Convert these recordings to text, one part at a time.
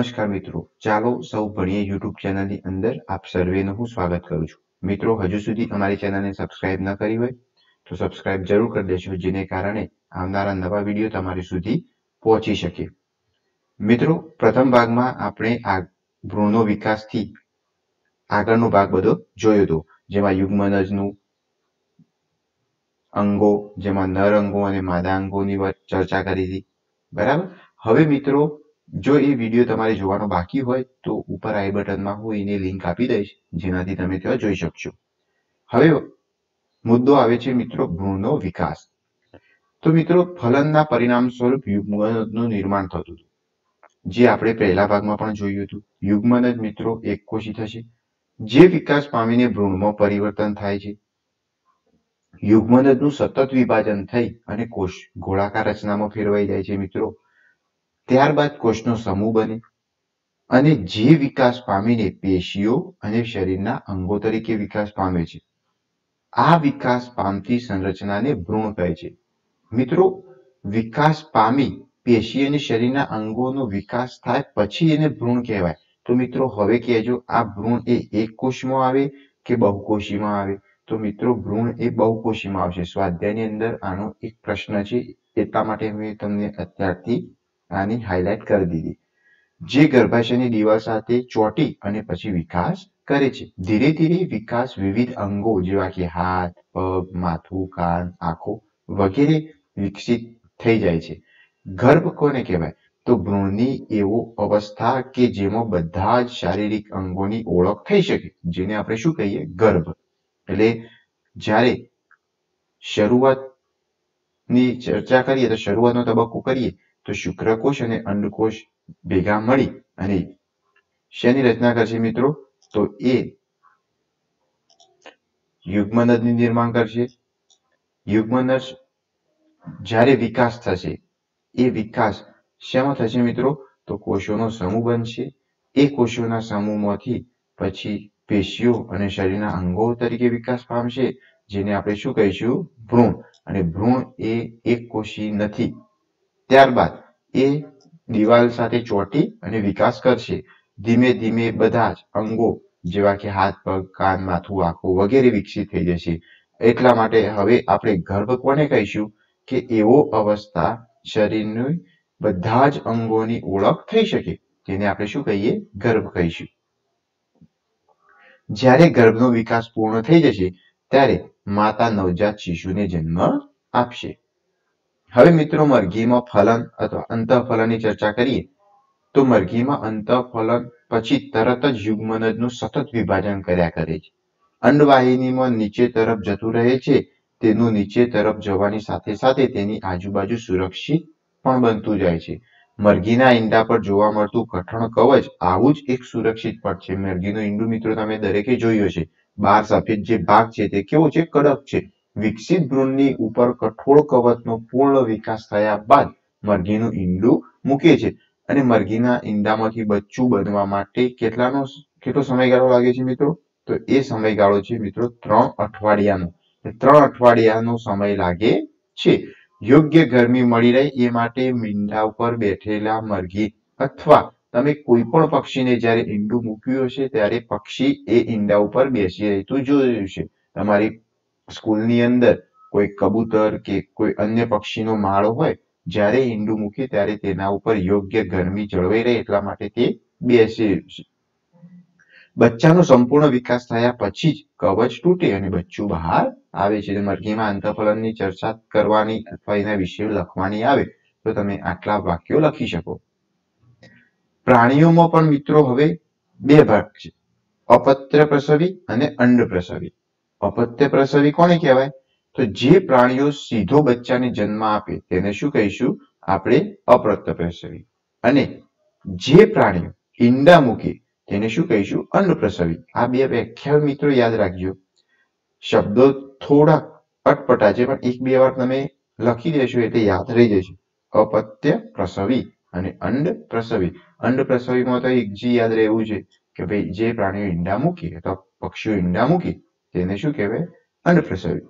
નમસ્કાર મિત્રો ચાલો સૌ ભણીએ યુટ્યુબ ચેનલની અંદર આપ સર્વેનું હું સ્વાગત કરું છું મિત્રો હજુ સુધી અમારી ચેનલને સબસ્ક્રાઇબ ન કરી હોય તો સબસ્ક્રાઇબ જરૂર કરી દેજો જેને કારણે આવનારા નવા વિડીયો તમારી સુધી પહોંચી શકે મિત્રો પ્રથમ ભાગમાં આપણે આ ભ્રૂણનો વિકાસથી આગળનો ભાગ બધો જોયો હતો જેમાં યુગ્મનજનું અંગો જેમાં નર અંગો અને માદા અંગોની ચર્ચા કરી હતી બરાબર હવે મિત્રો જો એ વિડીયો તમારે જોવાનો બાકી હોય તો ઉપર આઈ બટનમાં હું એની લિંક આપી દઈશ જેનાથી તમે ત્યાં જોઈ શકશો હવે મુદ્દો આવે છે મિત્રો ભ્રૂણનો વિકાસ તો મિત્રો ફલનના પરિણામ સ્વરૂપ યુગ્મનું નિર્માણ થતું હતું જે આપણે પહેલા ભાગમાં પણ જોયું હતું યુગ્મન જ મિત્રો એકકોષી થશે જે વિકાસ પામીને ભ્રૂણમાં પરિવર્તન થાય છે યુગ્મનદનું સતત વિભાજન થઈ અને કોષ ગોળાકાર રચનામાં ફેરવાઈ જાય છે મિત્રો ત્યારબાદ કોષનો સમૂહ બને અને જે વિકાસ પામીને પેશીઓ અને શરીરના અંગો તરીકે વિકાસ પામે છે આ વિકાસ પામતી સંરચનાને ભ્રૂણ કહે છે મિત્રો વિકાસ પામી પેશી અને શરીરના અંગોનો વિકાસ થાય પછી એને ભ્રૂણ કહેવાય તો મિત્રો હવે કહેજો આ ભ્રૂણ એ એક કોષમાં આવે કે બહુકોશીમાં આવે તો મિત્રો ભ્રૂણ એ બહુકોશીમાં આવશે સ્વાધ્યાયની અંદર આનો એક પ્રશ્ન છે એટલા માટે મેં તમને અત્યારથી આની હાઇલાઇટ કરી દીધી જે ગર્ભાશયની દીવાલ સાથે ચોટી અને પછી વિકાસ કરે છે ધીરે ધીરે વિકાસ વિવિધ અંગો જેવા કે હાથ પગ માથું કાન આંખો વગેરે વિકસિત થઈ જાય છે ગર્ભ કોને કહેવાય તો ભ્રૂણની એવો અવસ્થા કે જેમાં બધા જ શારીરિક અંગોની ઓળખ થઈ શકે જેને આપણે શું કહીએ ગર્ભ એટલે જ્યારે શરૂઆતની ચર્ચા કરીએ તો શરૂઆતનો તબક્કો કરીએ તો શુક્રકોષ અને અંડકોષ ભેગા મળી અને શેની રચના કરશે મિત્રો તો એ યુગ્મનદની નિર્માણ કરશે યુગ્મનદ જ્યારે વિકાસ થશે એ વિકાસ શેમાં થશે મિત્રો તો કોષોનો સમૂહ બનશે એ કોષોના સમૂહમાંથી પછી પેશીઓ અને શરીરના અંગો તરીકે વિકાસ પામશે જેને આપણે શું કહીશું ભ્રૂણ અને ભ્રૂણ એ એક કોષી નથી ત્યારબાદ એ દિવાલ સાથે ચોટી અને વિકાસ કરશે ધીમે ધીમે બધા જ અંગો જેવા કે હાથ પગ કાન માથું આંખો વગેરે વિકસિત થઈ જશે એટલા માટે હવે આપણે ગર્ભ કોને કહીશું કે એવો અવસ્થા શરીરની બધા જ અંગોની ઓળખ થઈ શકે જેને આપણે શું કહીએ ગર્ભ કહીશું જ્યારે ગર્ભનો વિકાસ પૂર્ણ થઈ જશે ત્યારે માતા નવજાત શિશુને જન્મ આપશે હવે મિત્રો મરઘીમાં ફલન અથવા અંતઃફલનની ચર્ચા કરીએ તો મરઘીમાં અંતઃફલન પછી તરત જ યુગ્મનજનું સતત વિભાજન કર્યા કરે છે અંડવાહિનીમાં નીચે તરફ જતું રહે છે તેનું નીચે તરફ જવાની સાથે સાથે તેની આજુબાજુ સુરક્ષિત પણ બનતું જાય છે મરઘીના ઈંડા પર જોવા મળતું કઠણ કવચ આવું જ એક સુરક્ષિત પટ છે મરઘીનું ઈંડું મિત્રો તમે દરેકે જોયું છે બાર સફેદ જે ભાગ છે તે કેવો છે કડક છે વિકસિત ભ્રૂણની ઉપર કઠોળ કવચનો પૂર્ણ વિકાસ થયા બાદ મરઘીનું ઈંડું મૂકે છે અને મરઘીના ઈંડામાંથી બચ્ચું બનવા માટે કેટલાનો કેટલો સમયગાળો લાગે છે મિત્રો તો એ સમયગાળો છે મિત્રો ત્રણ અઠવાડિયાનો ત્રણ અઠવાડિયાનો સમય લાગે છે યોગ્ય ગરમી મળી રહે એ માટે મીંડા ઉપર બેઠેલા મરઘી અથવા તમે કોઈ પણ પક્ષીને જ્યારે ઈંડું મૂક્યું હશે ત્યારે પક્ષી એ ઈંડા ઉપર બેસી રહેતું જોયું છે તમારી સ્કૂલની અંદર કોઈ કબૂતર કે કોઈ અન્ય પક્ષીનો માળો હોય જ્યારે ઈંડું મૂકે ત્યારે તેના ઉપર યોગ્ય ગરમી જળવાઈ રહે એટલા માટે તે બેસે બચ્ચાનો સંપૂર્ણ વિકાસ થયા પછી જ કવચ તૂટે અને બચ્ચું બહાર આવે છે મરઘીમાં અંતઃફલનની ચર્ચા કરવાની અથવા એના વિશે લખવાની આવે તો તમે આટલા વાક્યો લખી શકો પ્રાણીઓમાં પણ મિત્રો હવે બે ભાગ છે અપત્ર પ્રસવી અને અંડ પ્રસવી અપત્ય પ્રસવી કોને કહેવાય તો જે પ્રાણીઓ સીધો બચ્ચાને જન્મ આપે તેને શું કહીશું આપણે અપ્રત્ય પ્રસવી અને જે પ્રાણીઓ ઈંડા મૂકે તેને શું કહીશું અન્નપ્રસવી આ બે વ્યાખ્યા મિત્રો યાદ રાખજો શબ્દો થોડા અટપટા છે પણ એક બે વાર તમે લખી દેશો એટલે યાદ રહી જશે અપત્ય પ્રસવી અને અંડ પ્રસવી અંડ પ્રસવીમાં તો એક જી યાદ રહેવું છે કે ભાઈ જે પ્રાણીઓ ઈંડા મૂકી અથવા પક્ષીઓ ઈંડા મૂકી તેને શું કહેવાય અન્નપ્રસવી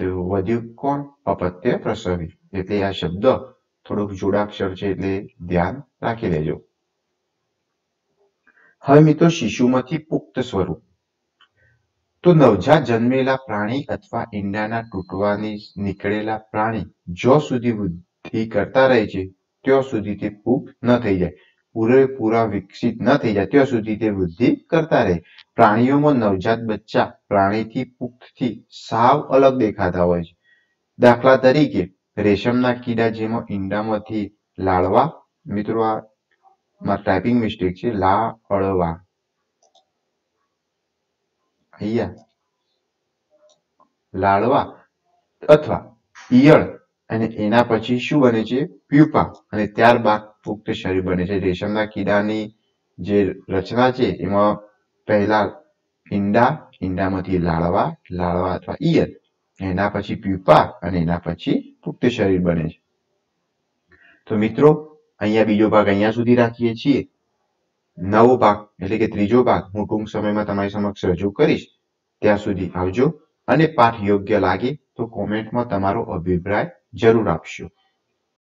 તો વધ્યું કોણ અપત્ય પ્રસવી એટલે આ શબ્દ થોડોક જોડાક્ષર છે એટલે ધ્યાન રાખી લેજો હવે મિત્રો શિશુમાંથી પુખ્ત સ્વરૂપ તો નવજાત જન્મેલા પ્રાણી અથવા ઈંડાના તૂટવાની નીકળેલા પ્રાણી જો સુધી વૃદ્ધિ કરતા રહે છે ત્યાં સુધી તે પુખ્ત ન થઈ જાય પૂરેપૂરા વિકસિત ન થઈ જાય ત્યાં સુધી તે વૃદ્ધિ કરતા રહે પ્રાણીઓમાં નવજાત બચ્ચા પ્રાણીથી પુખ્તથી સાવ અલગ દેખાતા હોય છે દાખલા તરીકે રેશમના કીડા જેમાં ઈંડામાંથી લાળવા મિત્રો આ ટાઈપિંગ મિસ્ટેક છે લાળવા અહીંયા લાળવા અથવા ઈયળ અને એના પછી શું બને છે પ્યુપા અને ત્યારબાદ પુખ્ત શરીર બને છે રેશમના કીડાની જે રચના છે એમાં પહેલા ઈંડા ઈંડામાંથી લાડવા લાડવા અથવા ઈયર એના પછી પ્યુપા અને એના પછી પુખ્ત શરીર બને છે તો મિત્રો અહીંયા બીજો ભાગ અહીંયા સુધી રાખીએ છીએ નવો ભાગ એટલે કે ત્રીજો ભાગ હું ટૂંક સમયમાં તમારી સમક્ષ રજૂ કરીશ ત્યાં સુધી આવજો અને પાઠ યોગ્ય લાગે તો કોમેન્ટમાં તમારો અભિપ્રાય જરૂર આપશો